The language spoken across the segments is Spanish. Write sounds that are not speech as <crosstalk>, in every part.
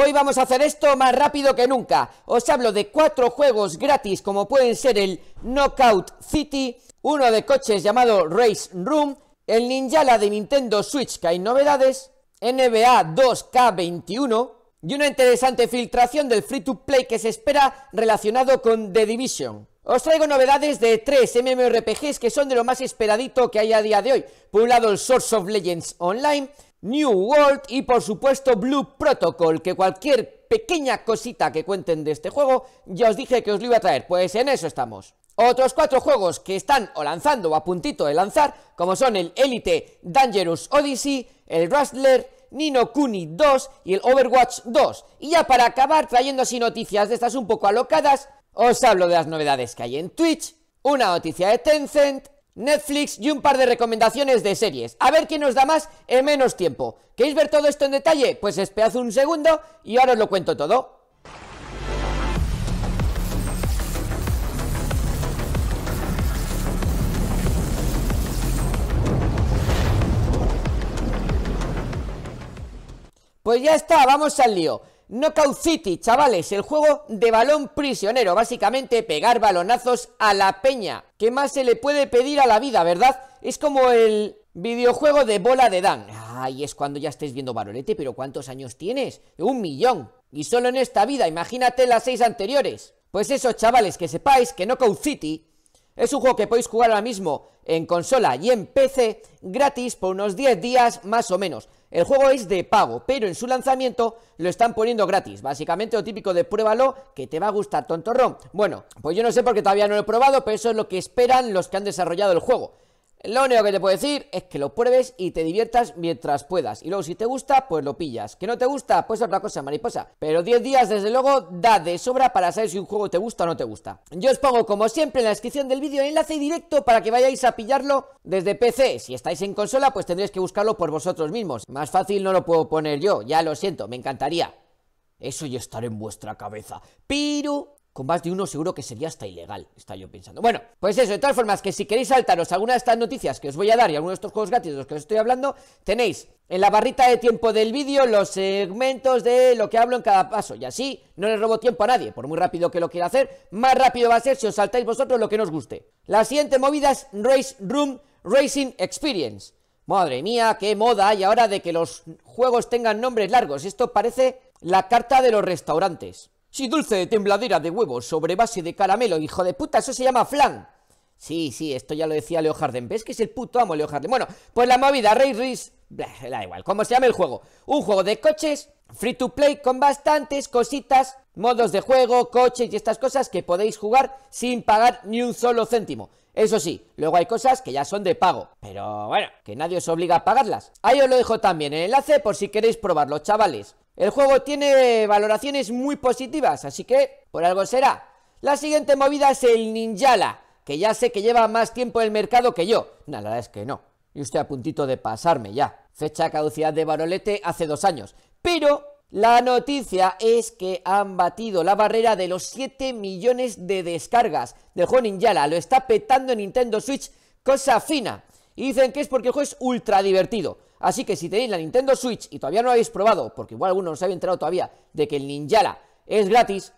Hoy vamos a hacer esto más rápido que nunca. Os hablo de cuatro juegos gratis como pueden ser el Knockout City, uno de coches llamado Race Room, el Ninjala de Nintendo Switch que hay novedades, NBA 2K21 y una interesante filtración del free to play que se espera relacionado con The Division. Os traigo novedades de tres MMORPGs que son de lo más esperadito que hay a día de hoy. Por un lado el Source of Legends Online, New World y por supuesto Blue Protocol, que cualquier pequeña cosita que cuenten de este juego, ya os dije que os lo iba a traer, pues en eso estamos. Otros cuatro juegos que están o lanzando o a puntito de lanzar, como son el Elite Dangerous Odyssey, el Rustler, Nino Kuni 2 y el Overwatch 2. Y ya para acabar trayendo así noticias de estas un poco alocadas, os hablo de las novedades que hay en Twitch, una noticia de Tencent, Netflix y un par de recomendaciones de series. A ver quién nos da más en menos tiempo. ¿Queréis ver todo esto en detalle? Pues esperad un segundo y ahora os lo cuento todo. Pues ya está, vamos al lío. Knockout City, chavales, el juego de balón prisionero, básicamente pegar balonazos a la peña. ¿Qué más se le puede pedir a la vida, verdad? Es como el videojuego de bola de Dan. Ay, es cuando ya estáis viendo Barolete, pero ¿cuántos años tienes? Un millón. Y solo en esta vida, imagínate las seis anteriores. Pues eso, chavales, que sepáis que Knockout City es un juego que podéis jugar ahora mismo en consola y en PC gratis por unos 10 días más o menos. El juego es de pago, pero en su lanzamiento lo están poniendo gratis. Básicamente lo típico de pruébalo, que te va a gustar, tontorrón. Bueno, pues yo no sé porque todavía no lo he probado, pero eso es lo que esperan los que han desarrollado el juego. Lo único que te puedo decir es que lo pruebes y te diviertas mientras puedas. Y luego si te gusta, pues lo pillas. Que no te gusta, pues otra cosa, mariposa. Pero 10 días, desde luego, da de sobra para saber si un juego te gusta o no te gusta. Yo os pongo, como siempre, en la descripción del vídeo el enlace directo para que vayáis a pillarlo desde PC. Si estáis en consola, pues tendréis que buscarlo por vosotros mismos. Más fácil no lo puedo poner yo, ya lo siento, me encantaría. Eso ya estará en vuestra cabeza. Piru con más de uno seguro que sería hasta ilegal, está yo pensando. Bueno, pues eso, de todas formas, que si queréis saltaros alguna de estas noticias que os voy a dar y alguno de estos juegos gratis de los que os estoy hablando, tenéis en la barrita de tiempo del vídeo los segmentos de lo que hablo en cada paso. Y así no les robo tiempo a nadie, por muy rápido que lo quiera hacer, más rápido va a ser si os saltáis vosotros lo que nos guste. La siguiente movida es Race Room Racing Experience. Madre mía, qué moda hay ahora de que los juegos tengan nombres largos. Esto parece la carta de los restaurantes. Sí, dulce, de tembladera de huevos sobre base de caramelo, hijo de puta, eso se llama flan. Sí, sí, esto ya lo decía Leo Harden. ¿Ves que es el puto amo Leo Harden? Bueno, pues la movida, Rey Riz. da igual, ¿cómo se llama el juego? Un juego de coches, free to play, con bastantes cositas, modos de juego, coches y estas cosas que podéis jugar sin pagar ni un solo céntimo. Eso sí, luego hay cosas que ya son de pago, pero bueno, que nadie os obliga a pagarlas. Ahí os lo dejo también el enlace por si queréis probarlo, chavales. El juego tiene valoraciones muy positivas, así que por algo será. La siguiente movida es el Ninjala, que ya sé que lleva más tiempo en el mercado que yo. la verdad es que no. Y estoy a puntito de pasarme ya. Fecha caducidad de Barolete hace dos años. Pero la noticia es que han batido la barrera de los 7 millones de descargas del juego Ninjala. Lo está petando Nintendo Switch, cosa fina. Y dicen que es porque el juego es ultra divertido. Así que si tenéis la Nintendo Switch y todavía no lo habéis probado, porque igual alguno no se había enterado todavía de que el Ninjala es gratis,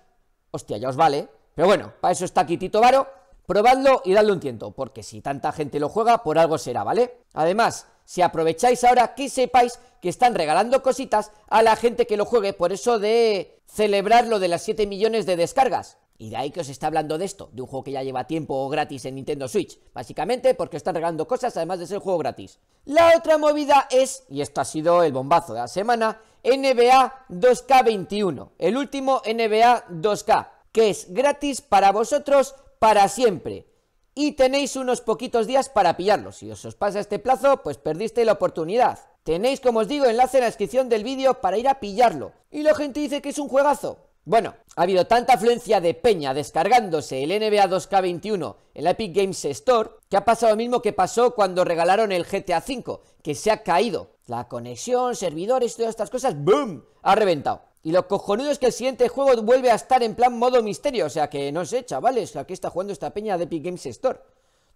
hostia, ya os vale. Pero bueno, para eso está aquí Tito Varo. Probadlo y dadle un tiento, porque si tanta gente lo juega, por algo será, ¿vale? Además, si aprovecháis ahora, que sepáis que están regalando cositas a la gente que lo juegue, por eso de celebrar lo de las 7 millones de descargas. Y de ahí que os está hablando de esto, de un juego que ya lleva tiempo gratis en Nintendo Switch. Básicamente porque están regalando cosas además de ser juego gratis. La otra movida es, y esto ha sido el bombazo de la semana, NBA 2K21. El último NBA 2K, que es gratis para vosotros para siempre. Y tenéis unos poquitos días para pillarlo. Si os, os pasa este plazo, pues perdiste la oportunidad. Tenéis, como os digo, enlace en la descripción del vídeo para ir a pillarlo. Y la gente dice que es un juegazo. Bueno, ha habido tanta afluencia de peña descargándose el NBA 2K21 en la Epic Games Store que ha pasado lo mismo que pasó cuando regalaron el GTA V, que se ha caído. La conexión, servidores, todas estas cosas, ¡boom! Ha reventado. Y lo cojonudo es que el siguiente juego vuelve a estar en plan modo misterio. O sea que no sé, chavales, qué está jugando esta peña de Epic Games Store.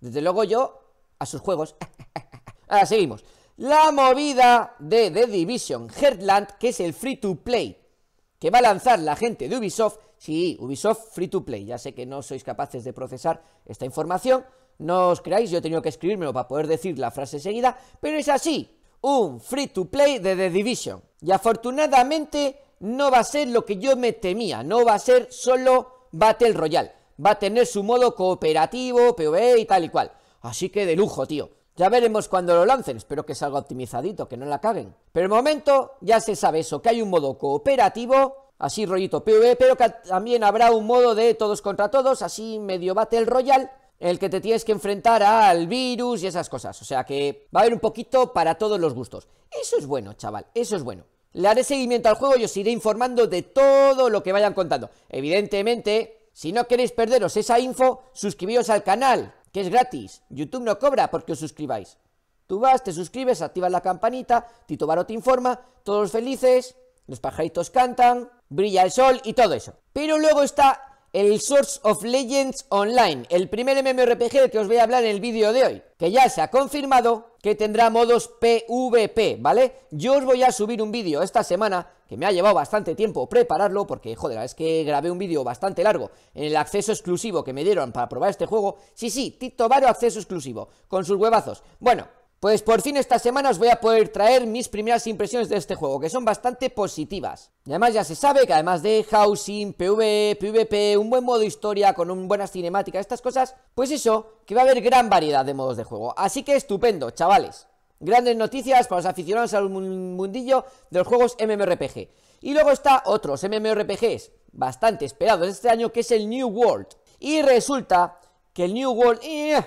Desde luego yo, a sus juegos. <laughs> Ahora seguimos. La movida de The Division Heartland, que es el free to play que va a lanzar la gente de Ubisoft, sí, Ubisoft Free to Play, ya sé que no sois capaces de procesar esta información, no os creáis, yo he tenido que escribírmelo para poder decir la frase seguida, pero es así, un Free to Play de The Division. Y afortunadamente no va a ser lo que yo me temía, no va a ser solo Battle Royale, va a tener su modo cooperativo, PvE y tal y cual. Así que de lujo, tío. Ya veremos cuando lo lancen, espero que salga optimizadito, que no la caguen. Pero el momento ya se sabe eso, que hay un modo cooperativo, así rollito PvE, pero que también habrá un modo de todos contra todos, así medio Battle royal, el que te tienes que enfrentar al virus y esas cosas. O sea que va a haber un poquito para todos los gustos. Eso es bueno, chaval, eso es bueno. Le haré seguimiento al juego y os iré informando de todo lo que vayan contando. Evidentemente, si no queréis perderos esa info, suscribíos al canal que es gratis. YouTube no cobra porque os suscribáis. Tú vas, te suscribes, activas la campanita, Tito Baro te informa, todos felices, los pajaritos cantan, brilla el sol y todo eso. Pero luego está el Source of Legends Online, el primer MMORPG del que os voy a hablar en el vídeo de hoy, que ya se ha confirmado que tendrá modos PvP, ¿vale? Yo os voy a subir un vídeo esta semana, que me ha llevado bastante tiempo prepararlo, porque, joder, es que grabé un vídeo bastante largo en el acceso exclusivo que me dieron para probar este juego. Sí, sí, Tito acceso exclusivo, con sus huevazos. Bueno, pues por fin esta semana os voy a poder traer mis primeras impresiones de este juego, que son bastante positivas. Y además ya se sabe que además de housing, PV, PvP, un buen modo historia con un buenas cinemáticas, estas cosas, pues eso, que va a haber gran variedad de modos de juego. Así que estupendo, chavales. Grandes noticias para los aficionados al mundillo de los juegos MMORPG. Y luego está otros MMORPGs bastante esperados este año, que es el New World. Y resulta que el New World... Eh,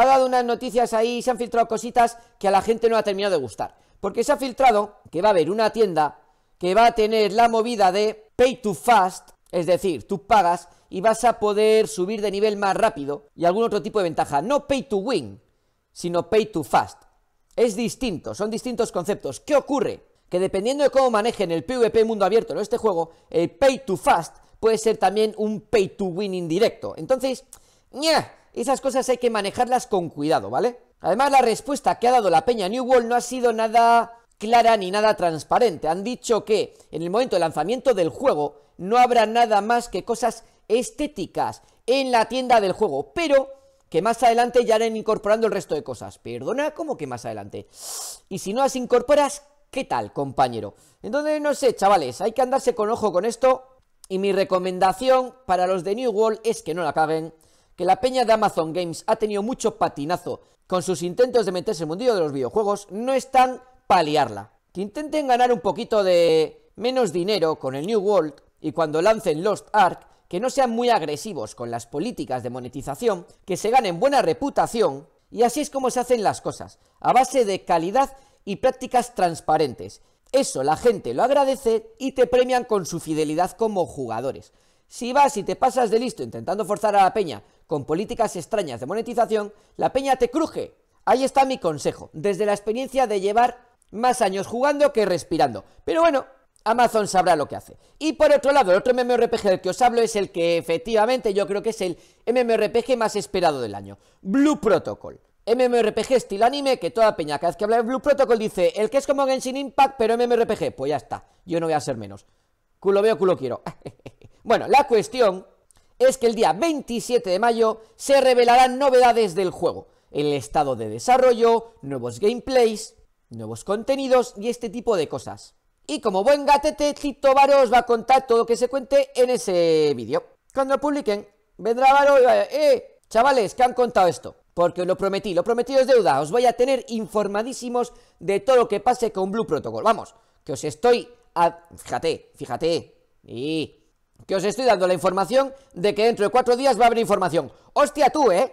ha dado unas noticias ahí, se han filtrado cositas que a la gente no ha terminado de gustar. Porque se ha filtrado que va a haber una tienda que va a tener la movida de pay to fast, es decir, tú pagas y vas a poder subir de nivel más rápido y algún otro tipo de ventaja. No pay to win, sino pay to fast. Es distinto, son distintos conceptos. ¿Qué ocurre? Que dependiendo de cómo manejen el PvP mundo abierto en este juego, el pay to fast puede ser también un pay to win indirecto. Entonces, ¡ñah! Esas cosas hay que manejarlas con cuidado, ¿vale? Además, la respuesta que ha dado la peña New World no ha sido nada clara ni nada transparente. Han dicho que en el momento del lanzamiento del juego no habrá nada más que cosas estéticas en la tienda del juego, pero que más adelante ya harán incorporando el resto de cosas. Perdona, ¿cómo que más adelante? Y si no las incorporas, ¿qué tal, compañero? Entonces, no sé, chavales, hay que andarse con ojo con esto. Y mi recomendación para los de New World es que no la caguen que la peña de Amazon Games ha tenido mucho patinazo con sus intentos de meterse en el mundillo de los videojuegos, no están paliarla. Que intenten ganar un poquito de menos dinero con el New World y cuando lancen Lost Ark, que no sean muy agresivos con las políticas de monetización, que se ganen buena reputación y así es como se hacen las cosas, a base de calidad y prácticas transparentes. Eso la gente lo agradece y te premian con su fidelidad como jugadores. Si vas y te pasas de listo intentando forzar a la peña con políticas extrañas de monetización, la peña te cruje. Ahí está mi consejo, desde la experiencia de llevar más años jugando que respirando. Pero bueno, Amazon sabrá lo que hace. Y por otro lado, el otro MMORPG del que os hablo es el que efectivamente yo creo que es el MMORPG más esperado del año, Blue Protocol. MMORPG estilo anime, que toda peña cada vez que habla de Blue Protocol dice, el que es como Genshin Impact, pero MMORPG, pues ya está, yo no voy a ser menos. Culo veo, culo quiero. <laughs> bueno, la cuestión es que el día 27 de mayo se revelarán novedades del juego, el estado de desarrollo, nuevos gameplays, nuevos contenidos y este tipo de cosas. Y como buen gatete, Tito Varo os va a contar todo lo que se cuente en ese vídeo. Cuando lo publiquen, vendrá Varo y va ¡eh! Chavales, que han contado esto. Porque os lo prometí, lo prometido es deuda. Os voy a tener informadísimos de todo lo que pase con Blue Protocol. Vamos, que os estoy... A... Fíjate, fíjate. Y que os estoy dando la información de que dentro de cuatro días va a haber información. ¡Hostia tú, eh!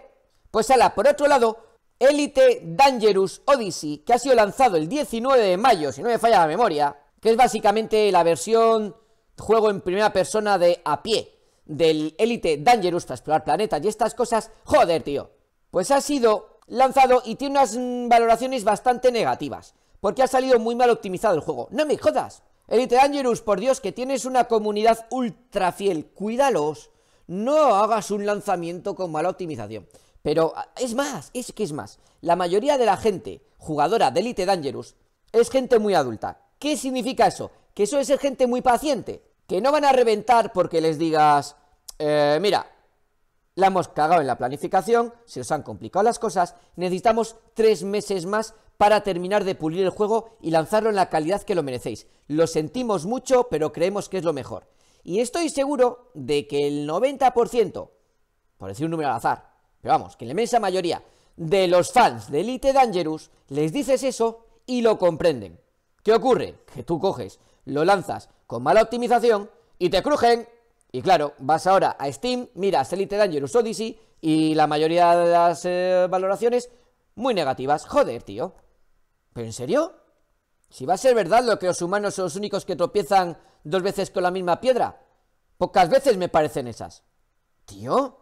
Pues ala, por otro lado, Elite Dangerous Odyssey, que ha sido lanzado el 19 de mayo, si no me falla la memoria, que es básicamente la versión juego en primera persona de a pie del Elite Dangerous para explorar planetas y estas cosas, joder, tío. Pues ha sido lanzado y tiene unas valoraciones bastante negativas, porque ha salido muy mal optimizado el juego. No me jodas. Elite Dangerous, por Dios, que tienes una comunidad ultra fiel, cuídalos. No hagas un lanzamiento con mala optimización. Pero es más, es que es más. La mayoría de la gente jugadora de Elite Dangerous es gente muy adulta. ¿Qué significa eso? Que eso es ser gente muy paciente. Que no van a reventar porque les digas, eh, mira, la hemos cagado en la planificación, se nos han complicado las cosas, necesitamos tres meses más para terminar de pulir el juego y lanzarlo en la calidad que lo merecéis. Lo sentimos mucho, pero creemos que es lo mejor. Y estoy seguro de que el 90%, por decir un número al azar, pero vamos, que la inmensa mayoría de los fans de Elite Dangerous les dices eso y lo comprenden. ¿Qué ocurre? Que tú coges, lo lanzas con mala optimización y te crujen. Y claro, vas ahora a Steam, miras Elite Dangerous Odyssey y la mayoría de las eh, valoraciones muy negativas. Joder, tío. ¿Pero en serio? Si va a ser verdad lo que los humanos son los únicos que tropiezan dos veces con la misma piedra. Pocas veces me parecen esas. Tío,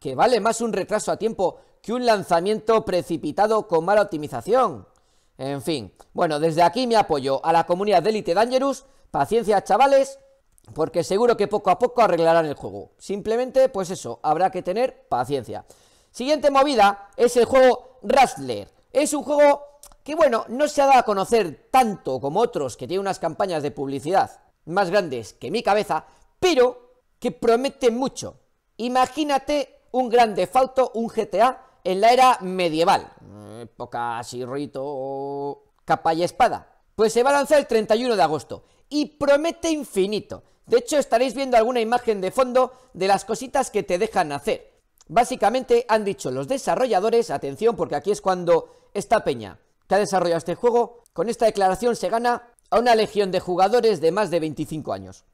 que vale más un retraso a tiempo que un lanzamiento precipitado con mala optimización. En fin, bueno, desde aquí me apoyo a la comunidad de Elite Dangerous. Paciencia, chavales, porque seguro que poco a poco arreglarán el juego. Simplemente, pues eso, habrá que tener paciencia. Siguiente movida es el juego Rustler. Es un juego que bueno, no se ha dado a conocer tanto como otros que tienen unas campañas de publicidad más grandes que mi cabeza, pero que promete mucho. Imagínate un gran defauto, un GTA, en la era medieval, época eh, así rito, capa y espada. Pues se va a lanzar el 31 de agosto y promete infinito. De hecho, estaréis viendo alguna imagen de fondo de las cositas que te dejan hacer. Básicamente han dicho los desarrolladores, atención porque aquí es cuando esta peña que ha desarrollado este juego, con esta declaración se gana a una legión de jugadores de más de 25 años.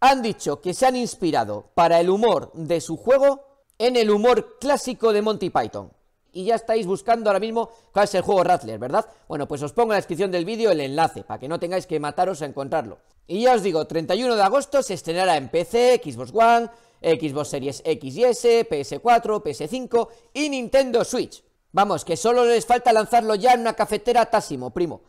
Han dicho que se han inspirado para el humor de su juego en el humor clásico de Monty Python. Y ya estáis buscando ahora mismo cuál es el juego Rattler, ¿verdad? Bueno, pues os pongo en la descripción del vídeo el enlace para que no tengáis que mataros a encontrarlo. Y ya os digo, 31 de agosto se estrenará en PC, Xbox One, Xbox Series X y S, PS4, PS5 y Nintendo Switch. Vamos, que solo les falta lanzarlo ya en una cafetera tassimo primo.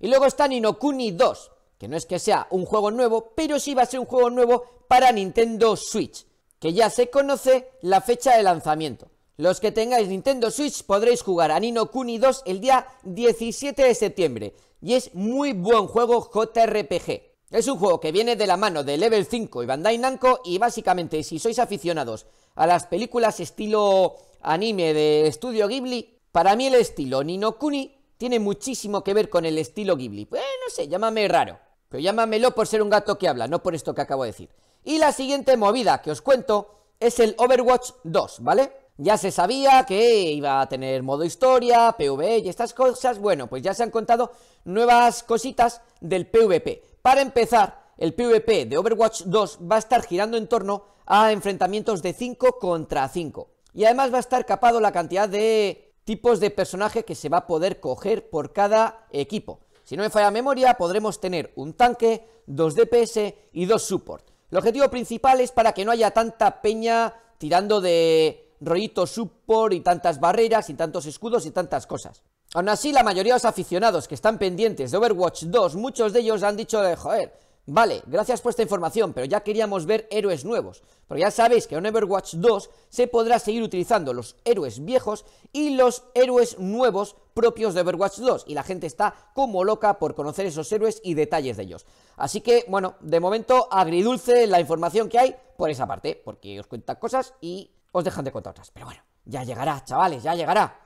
Y luego está Ninokuni 2, que no es que sea un juego nuevo, pero sí va a ser un juego nuevo para Nintendo Switch, que ya se conoce la fecha de lanzamiento. Los que tengáis Nintendo Switch podréis jugar a Nino Kuni 2 el día 17 de septiembre y es muy buen juego JRPG. Es un juego que viene de la mano de Level 5 y Bandai Namco y básicamente si sois aficionados a las películas estilo anime de estudio Ghibli, para mí el estilo Ninokuni tiene muchísimo que ver con el estilo Ghibli. Pues no sé, llámame raro, pero llámamelo por ser un gato que habla, no por esto que acabo de decir. Y la siguiente movida que os cuento es el Overwatch 2, ¿vale? Ya se sabía que iba a tener modo historia, PvE y estas cosas. Bueno, pues ya se han contado nuevas cositas del PvP. Para empezar, el PvP de Overwatch 2 va a estar girando en torno a enfrentamientos de 5 contra 5. Y además va a estar capado la cantidad de tipos de personaje que se va a poder coger por cada equipo. Si no me falla memoria, podremos tener un tanque, dos DPS y dos support. El objetivo principal es para que no haya tanta peña tirando de rollito support y tantas barreras y tantos escudos y tantas cosas. Aún así, la mayoría de los aficionados que están pendientes de Overwatch 2, muchos de ellos han dicho de, joder, Vale, gracias por esta información, pero ya queríamos ver héroes nuevos, porque ya sabéis que en Overwatch 2 se podrá seguir utilizando los héroes viejos y los héroes nuevos propios de Overwatch 2, y la gente está como loca por conocer esos héroes y detalles de ellos. Así que, bueno, de momento agridulce la información que hay por esa parte, porque os cuentan cosas y os dejan de contar otras. Pero bueno, ya llegará, chavales, ya llegará.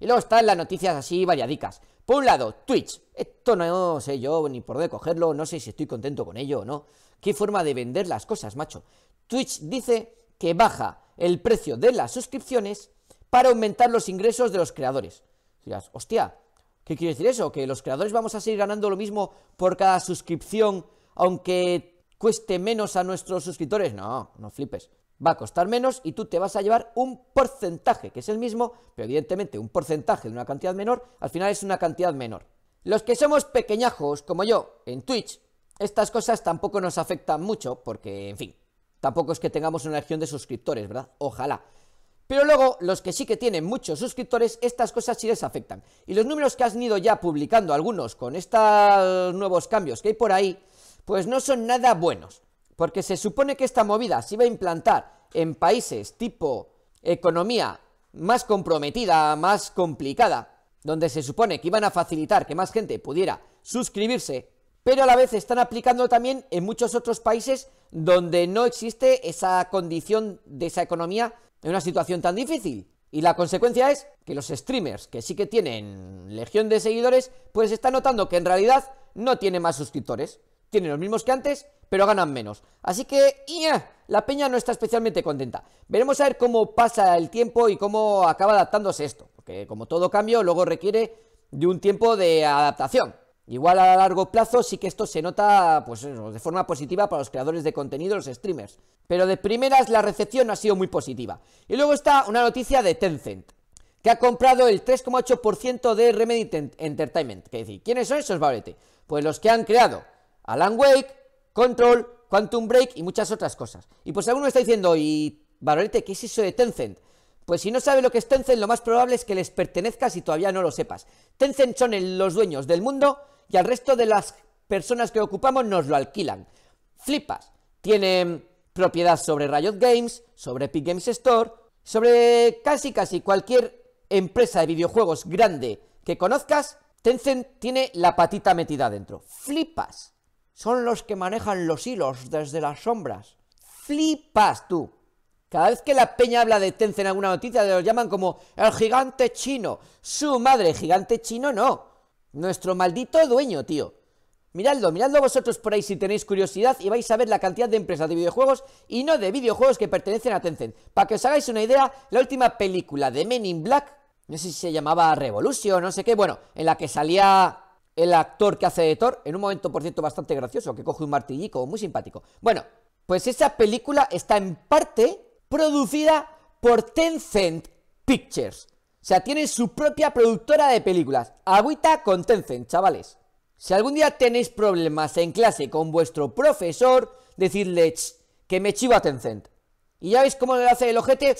Y luego están las noticias así variadicas. Por un lado, Twitch. Esto no sé yo ni por dónde cogerlo, no sé si estoy contento con ello o no. Qué forma de vender las cosas, macho. Twitch dice que baja el precio de las suscripciones para aumentar los ingresos de los creadores. Dirás, hostia, ¿qué quiere decir eso? ¿Que los creadores vamos a seguir ganando lo mismo por cada suscripción, aunque cueste menos a nuestros suscriptores? No, no flipes va a costar menos y tú te vas a llevar un porcentaje, que es el mismo, pero evidentemente un porcentaje de una cantidad menor, al final es una cantidad menor. Los que somos pequeñajos, como yo, en Twitch, estas cosas tampoco nos afectan mucho, porque, en fin, tampoco es que tengamos una legión de suscriptores, ¿verdad? Ojalá. Pero luego, los que sí que tienen muchos suscriptores, estas cosas sí les afectan. Y los números que has ido ya publicando algunos con estos nuevos cambios que hay por ahí, pues no son nada buenos. Porque se supone que esta movida se iba a implantar en países tipo economía más comprometida, más complicada, donde se supone que iban a facilitar que más gente pudiera suscribirse, pero a la vez están aplicando también en muchos otros países donde no existe esa condición de esa economía en una situación tan difícil. Y la consecuencia es que los streamers, que sí que tienen legión de seguidores, pues están notando que en realidad no tienen más suscriptores. Tienen los mismos que antes, pero ganan menos. Así que ¡ia! la peña no está especialmente contenta. Veremos a ver cómo pasa el tiempo y cómo acaba adaptándose esto, porque como todo cambio luego requiere de un tiempo de adaptación. Igual a largo plazo sí que esto se nota pues, de forma positiva para los creadores de contenido, los streamers. Pero de primeras la recepción ha sido muy positiva. Y luego está una noticia de Tencent, que ha comprado el 3,8% de Remedy Entertainment. Que decir, ¿quiénes son esos, Babete? Pues los que han creado Alan Wake, Control, Quantum Break y muchas otras cosas. Y pues alguno está diciendo, y Barolete, ¿qué es eso de Tencent? Pues si no sabes lo que es Tencent, lo más probable es que les pertenezcas y todavía no lo sepas. Tencent son los dueños del mundo y al resto de las personas que ocupamos nos lo alquilan. Flipas. Tienen propiedad sobre Riot Games, sobre Epic Games Store, sobre casi casi cualquier empresa de videojuegos grande que conozcas, Tencent tiene la patita metida dentro. Flipas son los que manejan los hilos desde las sombras. Flipas tú. Cada vez que la peña habla de Tencent en alguna noticia, los llaman como el gigante chino. Su madre, gigante chino no. Nuestro maldito dueño, tío. Miradlo, miradlo vosotros por ahí si tenéis curiosidad y vais a ver la cantidad de empresas de videojuegos y no de videojuegos que pertenecen a Tencent. Para que os hagáis una idea, la última película de Men in Black, no sé si se llamaba Revolution, no sé qué, bueno, en la que salía el actor que hace de Thor, en un momento, por cierto, bastante gracioso, que coge un martillico, muy simpático. Bueno, pues esa película está en parte producida por Tencent Pictures. O sea, tiene su propia productora de películas. Agüita con Tencent, chavales. Si algún día tenéis problemas en clase con vuestro profesor, decidle que me chivo a Tencent. Y ya veis cómo le hace el ojete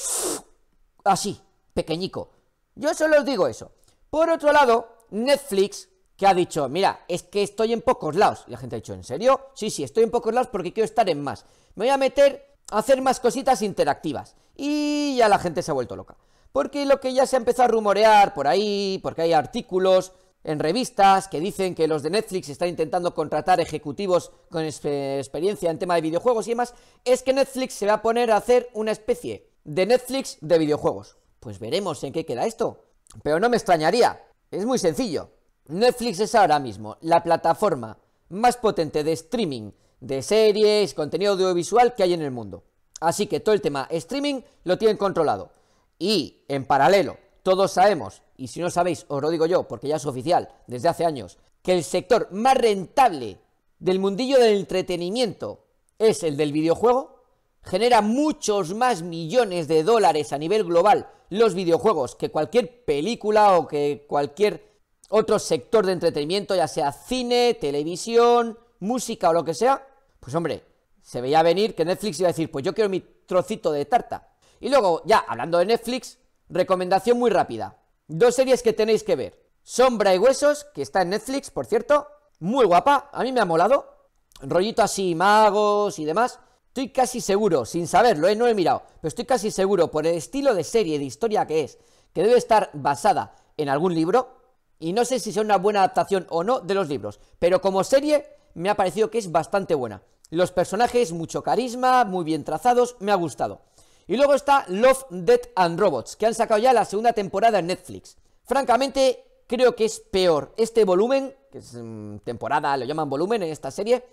así, pequeñico. Yo solo os digo eso. Por otro lado, Netflix que ha dicho, mira, es que estoy en pocos lados. Y la gente ha dicho, ¿en serio? Sí, sí, estoy en pocos lados porque quiero estar en más. Me voy a meter a hacer más cositas interactivas. Y ya la gente se ha vuelto loca. Porque lo que ya se ha empezado a rumorear por ahí, porque hay artículos en revistas que dicen que los de Netflix están intentando contratar ejecutivos con experiencia en tema de videojuegos y demás, es que Netflix se va a poner a hacer una especie de Netflix de videojuegos. Pues veremos en qué queda esto. Pero no me extrañaría. Es muy sencillo. Netflix es ahora mismo la plataforma más potente de streaming de series, contenido audiovisual que hay en el mundo. Así que todo el tema streaming lo tienen controlado. Y en paralelo, todos sabemos, y si no sabéis, os lo digo yo, porque ya es oficial desde hace años, que el sector más rentable del mundillo del entretenimiento es el del videojuego. Genera muchos más millones de dólares a nivel global los videojuegos que cualquier película o que cualquier otro sector de entretenimiento, ya sea cine, televisión, música o lo que sea, pues hombre, se veía venir que Netflix iba a decir, pues yo quiero mi trocito de tarta. Y luego, ya hablando de Netflix, recomendación muy rápida. Dos series que tenéis que ver. Sombra y Huesos, que está en Netflix, por cierto. Muy guapa, a mí me ha molado. Rollito así, magos y demás. Estoy casi seguro, sin saberlo, ¿eh? no he mirado, pero estoy casi seguro por el estilo de serie, de historia que es, que debe estar basada en algún libro, y no sé si sea una buena adaptación o no de los libros, pero como serie me ha parecido que es bastante buena. Los personajes, mucho carisma, muy bien trazados, me ha gustado. Y luego está Love, Death and Robots, que han sacado ya la segunda temporada en Netflix. Francamente, creo que es peor este volumen, que es mm, temporada, lo llaman volumen en esta serie.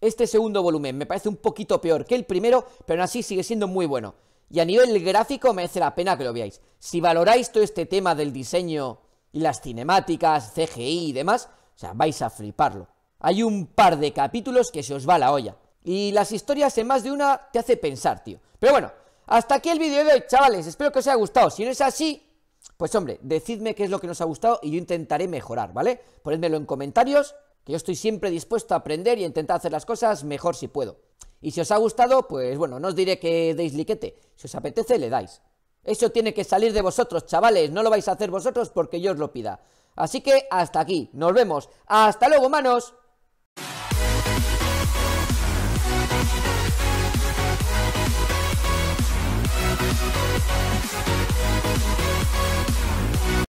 Este segundo volumen me parece un poquito peor que el primero, pero aún así sigue siendo muy bueno. Y a nivel gráfico merece la pena que lo veáis. Si valoráis todo este tema del diseño y las cinemáticas, CGI y demás, o sea, vais a fliparlo. Hay un par de capítulos que se os va la olla. Y las historias en más de una te hace pensar, tío. Pero bueno, hasta aquí el vídeo de hoy, chavales. Espero que os haya gustado. Si no es así, pues hombre, decidme qué es lo que nos ha gustado y yo intentaré mejorar, ¿vale? Ponedmelo en comentarios, que yo estoy siempre dispuesto a aprender y a intentar hacer las cosas mejor si puedo. Y si os ha gustado, pues bueno, no os diré que deis liquete. Si os apetece, le dais. Eso tiene que salir de vosotros, chavales. No lo vais a hacer vosotros porque yo os lo pida. Así que hasta aquí. Nos vemos. Hasta luego, manos.